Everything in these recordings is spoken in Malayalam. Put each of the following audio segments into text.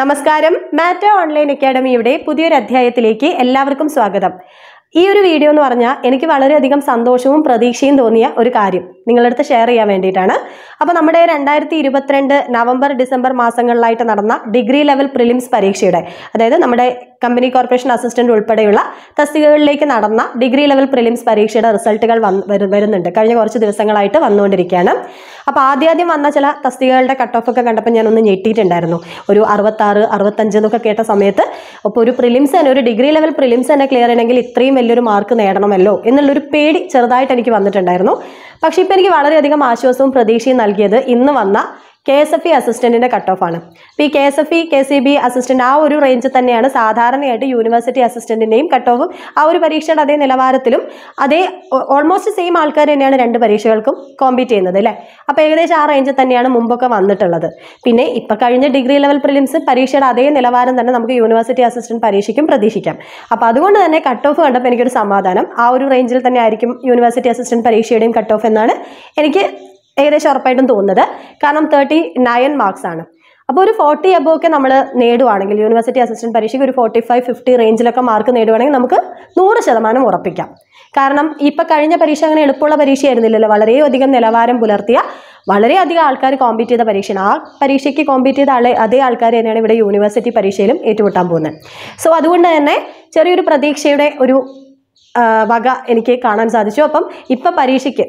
നമസ്കാരം മാറ്റ ഓൺലൈൻ അക്കാഡമിയുടെ പുതിയൊരു അധ്യായത്തിലേക്ക് എല്ലാവർക്കും സ്വാഗതം ഈ ഒരു വീഡിയോ എന്ന് പറഞ്ഞാൽ എനിക്ക് വളരെയധികം സന്തോഷവും പ്രതീക്ഷയും തോന്നിയ ഒരു കാര്യം നിങ്ങളടുത്ത് ഷെയർ ചെയ്യാൻ വേണ്ടിയിട്ടാണ് അപ്പോൾ നമ്മുടെ രണ്ടായിരത്തി ഇരുപത്തിരണ്ട് നവംബർ ഡിസംബർ മാസങ്ങളിലായിട്ട് നടന്ന ഡിഗ്രി ലെവൽ പ്രിലിംസ് പരീക്ഷയുടെ അതായത് നമ്മുടെ കമ്പനി കോർപ്പറേഷൻ അസിസ്റ്റന്റ് ഉൾപ്പെടെയുള്ള തസ്തികകളിലേക്ക് നടന്ന ഡിഗ്രി ലെവൽ പ്രിലിംസ് പരീക്ഷയുടെ റിസൾട്ടുകൾ വരുന്നുണ്ട് കഴിഞ്ഞ കുറച്ച് ദിവസങ്ങളായിട്ട് വന്നുകൊണ്ടിരിക്കുകയാണ് അപ്പോൾ ആദ്യാദ്യം വന്ന ചില തസ്തികകളുടെ കട്ട് ഓഫ് ഒക്കെ കണ്ടപ്പോൾ ഞാനൊന്ന് ഞെട്ടിയിട്ടുണ്ടായിരുന്നു ഒരു അറുപത്താറ് അറുപത്തഞ്ച് എന്നൊക്കെ കേട്ട സമയത്ത് അപ്പോൾ ഒരു പ്രിലിംസ് തന്നെ ഒരു ഡിഗ്രി ലെവൽ പ്രിലിംസ് തന്നെ ക്ലിയർ ആണെങ്കിൽ ഇത്രയും വലിയൊരു മാർക്ക് നേടണമല്ലോ എന്നുള്ളൊരു പേടി ചെറുതായിട്ട് എനിക്ക് വന്നിട്ടുണ്ടായിരുന്നു പക്ഷേ ഇപ്പൊ എനിക്ക് വളരെയധികം ആശ്വാസവും പ്രതീക്ഷയും നൽകിയത് ഇന്ന് വന്ന കെ എസ് എഫ് ഇ അസിസ്റ്റൻറ്റിൻ്റെ കട്ട് ഓഫ് ആണ് അപ്പോൾ ഈ K S F E K C B assistant ആ ഒരു റേഞ്ച് തന്നെയാണ് സാധാരണയായിട്ട് യൂണിവേഴ്സിറ്റി അസിസ്റ്റൻറ്റിൻ്റെയും കട്ട് ഓഫും ആ ഒരു പരീക്ഷയുടെ അതേ നിലവാരത്തിലും അതേ ഓൾമോസ്റ്റ് സെയിം ആൾക്കാർ തന്നെയാണ് രണ്ട് പരീക്ഷകൾക്കും കോമ്പീറ്റ് ചെയ്യുന്നത് അല്ലേ അപ്പോൾ ഏകദേശം ആ റേഞ്ചിൽ തന്നെയാണ് മുമ്പൊക്കെ വന്നിട്ടുള്ളത് പിന്നെ ഇപ്പോൾ കഴിഞ്ഞ ഡിഗ്രി ലെവൽ പ്രിലിംസ് പരീക്ഷയുടെ അതേ നിലവാരം തന്നെ നമുക്ക് യൂണിവേഴ്സിറ്റി അസിസ്റ്റൻറ്റ് പരീക്ഷയ്ക്കും പ്രതീക്ഷിക്കാം അപ്പോൾ അതുകൊണ്ട് തന്നെ കട്ട് ഓഫ് കണ്ടപ്പോൾ എനിക്കൊരു സമാധാനം ആ ഒരു റേഞ്ചിൽ തന്നെ ആയിരിക്കും യൂണിവേഴ്സിറ്റി അസിസ്റ്റൻറ്റ് പരീക്ഷയുടെയും കട്ട് ഓഫ് എന്നാണ് എനിക്ക് ഏകദേശം ഉറപ്പായിട്ടും തോന്നുന്നത് കാരണം തേർട്ടി നയൻ മാർക്സ് ആണ് അപ്പോൾ ഒരു ഫോർട്ടി അബോ ഒക്കെ നമ്മൾ നേടുവാണെങ്കിൽ യൂണിവേഴ്സിറ്റി അസിസ്റ്റന്റ് പരീക്ഷയ്ക്ക് ഒരു ഫോർട്ടി ഫൈവ് ഫിഫ്റ്റി റേഞ്ചിലൊക്കെ മാർക്ക് നേടുവാണെങ്കിൽ നമുക്ക് നൂറ് ശതമാനം ഉറപ്പിക്കാം കാരണം ഇപ്പം കഴിഞ്ഞ പരീക്ഷ അങ്ങനെ എളുപ്പമുള്ള പരീക്ഷയായിരുന്നില്ലല്ലോ വളരെയധികം നിലവാരം പുലർത്തിയ വളരെയധികം ആൾക്കാർ കോമ്പീറ്റ് ചെയ്ത പരീക്ഷയാണ് ആ പരീക്ഷയ്ക്ക് കോമ്പീറ്റ് ചെയ്ത ആളെ അതേ ആൾക്കാർ തന്നെയാണ് ഇവിടെ യൂണിവേഴ്സിറ്റി പരീക്ഷയിലും ഏറ്റുമുട്ടാൻ പോകുന്നത് സോ അതുകൊണ്ട് തന്നെ ചെറിയൊരു പ്രതീക്ഷയുടെ ഒരു വക എനിക്ക് കാണാൻ സാധിച്ചു അപ്പം ഇപ്പം പരീക്ഷയ്ക്ക്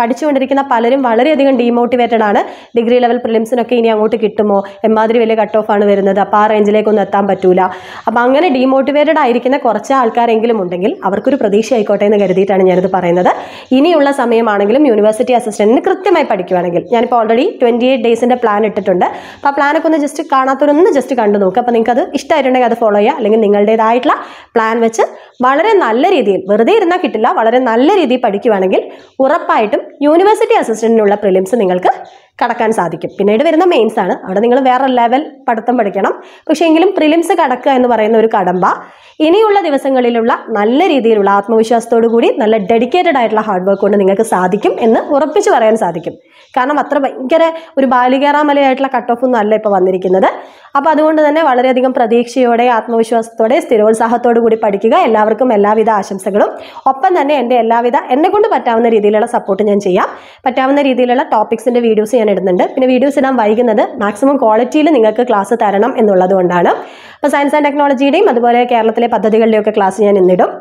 പഠിച്ചുകൊണ്ടിരിക്കുന്ന പലരും വളരെയധികം ഡീമോട്ടിവേറ്റഡ് ആണ് ഡിഗ്രി ലെവൽ പ്രിലിംസിനൊക്കെ ഇനി അങ്ങോട്ട് കിട്ടുമോ എമാതിരി വലിയ കട്ട് ഓഫ് ആണ് വരുന്നത് അപ്പം ആ റേഞ്ചിലേക്കൊന്നും എത്താൻ പറ്റൂല അപ്പം അങ്ങനെ ഡീമോട്ടിവേറ്റഡ് ആയിരിക്കുന്ന കുറച്ച് ആൾക്കാരെങ്കിലും ഉണ്ടെങ്കിൽ അവർക്കൊരു പ്രതീക്ഷ ആയിക്കോട്ടെ എന്ന് കരുതിയിട്ടാണ് ഞാനിത് പറയുന്നത് ഇനിയുള്ള സമയമാണെങ്കിലും യൂണിവേഴ്സിറ്റി അസിസ്റ്റൻറ്റിന് കൃത്യമായി പഠിക്കുകയാണെങ്കിൽ ഞാനിപ്പോൾ ഓൾറെഡി ട്വൻറ്റി എയ്റ്റ് ഡേയ്സിൻ്റെ പ്ലാൻ ഇട്ടിട്ടുണ്ട് അപ്പം ആ പ്ലാനൊക്കെ ഒന്ന് ജസ്റ്റ് കാണാത്തവരൊന്ന് ജസ്റ്റ് കണ്ടു നോക്കുക അപ്പം നിങ്ങൾക്ക് അത് ഇഷ്ടമായിട്ടുണ്ടെങ്കിൽ അത് ഫോളോ ചെയ്യുക അല്ലെങ്കിൽ നിങ്ങളുടേതായിട്ടുള്ള പ്ലാൻ വെച്ച് വളരെ നല്ല രീതിയിൽ വെറുതെ ഇരുന്നാൽ കിട്ടില്ല വളരെ നല്ല രീതിയിൽ പഠിക്കുവാണെങ്കിൽ ഉറപ്പായിട്ടും യൂണിവേഴ്സിറ്റി അസിസ്റ്റൻറ്റിനുള്ള പ്രിലിംസ് നിങ്ങൾക്ക് കടക്കാൻ സാധിക്കും പിന്നീട് വരുന്ന മെയിൻസ് ആണ് അവിടെ നിങ്ങൾ വേറെ ലെവൽ പഠിത്തം പഠിക്കണം പക്ഷേ എങ്കിലും പ്രിലിംസ് കടക്കുക എന്ന് പറയുന്ന ഒരു കടമ്പ ഇനിയുള്ള ദിവസങ്ങളിലുള്ള നല്ല രീതിയിലുള്ള ആത്മവിശ്വാസത്തോടു കൂടി നല്ല ഡെഡിക്കേറ്റഡ് ആയിട്ടുള്ള ഹാർഡ് വർക്ക് കൊണ്ട് നിങ്ങൾക്ക് സാധിക്കും എന്ന് ഉറപ്പിച്ചു പറയാൻ സാധിക്കും കാരണം അത്ര ഭയങ്കര ഒരു ബാലികേറാമലയായിട്ടുള്ള കട്ട് ഓഫ് ഒന്നും അല്ല ഇപ്പോൾ വന്നിരിക്കുന്നത് അപ്പോൾ അതുകൊണ്ട് തന്നെ വളരെയധികം പ്രതീക്ഷയോടെ ആത്മവിശ്വാസത്തോടെ സ്ഥിരോത്സാഹത്തോടു കൂടി പഠിക്കുക എല്ലാവർക്കും എല്ലാവിധ ആശംസകളും ഒപ്പം തന്നെ എൻ്റെ എല്ലാവിധ എന്നെ കൊണ്ട് പറ്റാവുന്ന രീതിയിലുള്ള സപ്പോർട്ട് ഞാൻ ചെയ്യാം പറ്റാവുന്ന രീതിയിലുള്ള ടോപ്പിക്സിൻ്റെ വീഡിയോസ് ഞാൻ ഇടുന്നുണ്ട് പിന്നെ വീഡിയോസ് ഇടാൻ വൈകുന്നത് മാക്സിമം ക്വാളിറ്റിയിൽ നിങ്ങൾക്ക് ക്ലാസ് തരണം എന്നുള്ളത് കൊണ്ടാണ് അപ്പോൾ സയൻസ് ആൻഡ് ടെക്നോളജിയുടെയും അതുപോലെ കേരളത്തിലെ പദ്ധതികളുടെയൊക്കെ ക്ലാസ് ഞാൻ ഇന്നിടും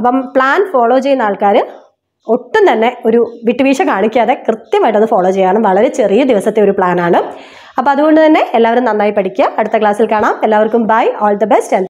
അപ്പം പ്ലാൻ ഫോളോ ചെയ്യുന്ന ആൾക്കാർ ഒട്ടും തന്നെ ഒരു വിട്ടുവീഴ്ച കാണിക്കാതെ കൃത്യമായിട്ട് അത് ഫോളോ ചെയ്യണം വളരെ ചെറിയ ദിവസത്തെ ഒരു പ്ലാനാണ് അപ്പോൾ അതുകൊണ്ട് തന്നെ എല്ലാവരും നന്നായി പഠിക്കുക അടുത്ത ക്ലാസ്സിൽ കാണാം എല്ലാവർക്കും ബൈ ഓൾ ദ ബെസ്റ്റ്